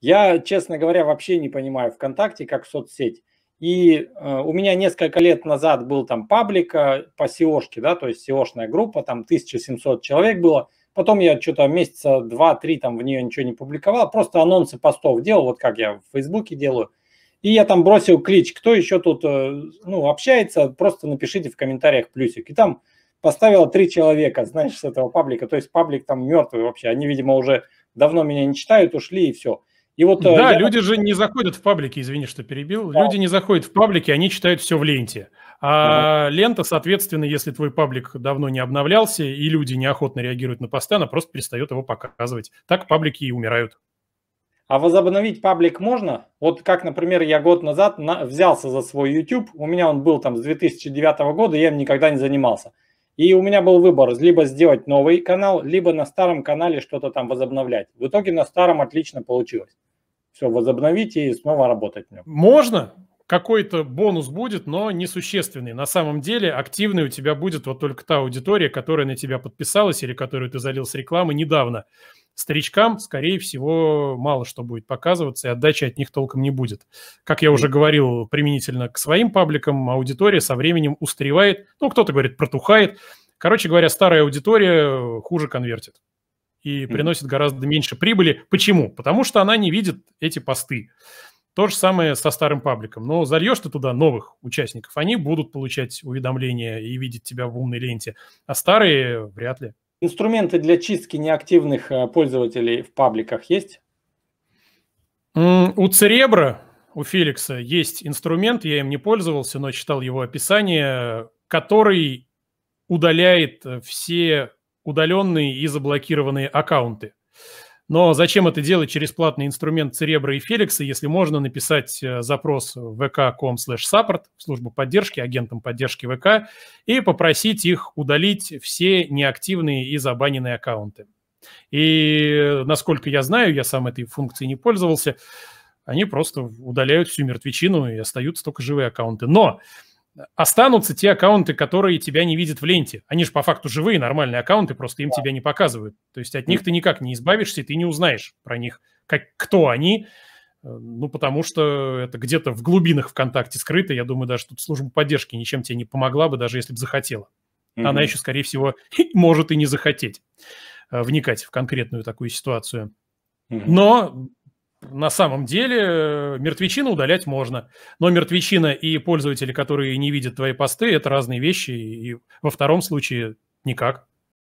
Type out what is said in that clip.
Я, честно говоря, вообще не понимаю ВКонтакте как соцсеть. И э, у меня несколько лет назад был там паблик э, по seo да, то есть seo группа, там 1700 человек было. Потом я что-то месяца два-три там в нее ничего не публиковал, просто анонсы постов делал, вот как я в Фейсбуке делаю. И я там бросил клич, кто еще тут э, ну, общается, просто напишите в комментариях плюсик. И там поставило три человека, знаешь, с этого паблика. То есть паблик там мертвый вообще. Они, видимо, уже давно меня не читают, ушли и все. И вот, э, да, я... люди же не заходят в паблики, извини, что перебил. Да. Люди не заходят в паблики, они читают все в ленте. А угу. лента, соответственно, если твой паблик давно не обновлялся, и люди неохотно реагируют на посты, она просто перестает его показывать. Так паблики и умирают. А возобновить паблик можно? Вот как, например, я год назад на... взялся за свой YouTube, у меня он был там с 2009 года, я им никогда не занимался. И у меня был выбор, либо сделать новый канал, либо на старом канале что-то там возобновлять. В итоге на старом отлично получилось все возобновить и снова работать в нем. Можно? Какой-то бонус будет, но несущественный. На самом деле активной у тебя будет вот только та аудитория, которая на тебя подписалась или которую ты залил с рекламы недавно. Старичкам, скорее всего, мало что будет показываться, и отдачи от них толком не будет. Как я уже говорил, применительно к своим пабликам аудитория со временем устаревает. Ну, кто-то говорит, протухает. Короче говоря, старая аудитория хуже конвертит и приносит гораздо меньше прибыли. Почему? Потому что она не видит эти посты. То же самое со старым пабликом. Но зальешь ты туда новых участников, они будут получать уведомления и видеть тебя в умной ленте, а старые вряд ли. Инструменты для чистки неактивных э, пользователей в пабликах есть? У Церебра, у Феликса есть инструмент, я им не пользовался, но читал его описание, который удаляет э, все удаленные и заблокированные аккаунты. Но зачем это делать через платный инструмент Церебра и Феликса, если можно написать э, запрос vk.com support в службу поддержки, агентам поддержки ВК, и попросить их удалить все неактивные и забаненные аккаунты. И, насколько я знаю, я сам этой функцией не пользовался, они просто удаляют всю мертвечину и остаются только живые аккаунты. Но останутся те аккаунты, которые тебя не видят в ленте. Они же по факту живые, нормальные аккаунты, просто им да. тебя не показывают. То есть от них ты никак не избавишься, и ты не узнаешь про них, как, кто они. Э, ну, потому что это где-то в глубинах ВКонтакте скрыто. Я думаю, даже тут служба поддержки ничем тебе не помогла бы, даже если бы захотела. Mm-hmm. Она еще, скорее всего, может и не захотеть э, вникать в конкретную такую ситуацию. Но на самом деле э, мертвечину удалять можно. Но мертвечина и пользователи, которые не видят твои посты, это разные вещи. И во втором случае никак.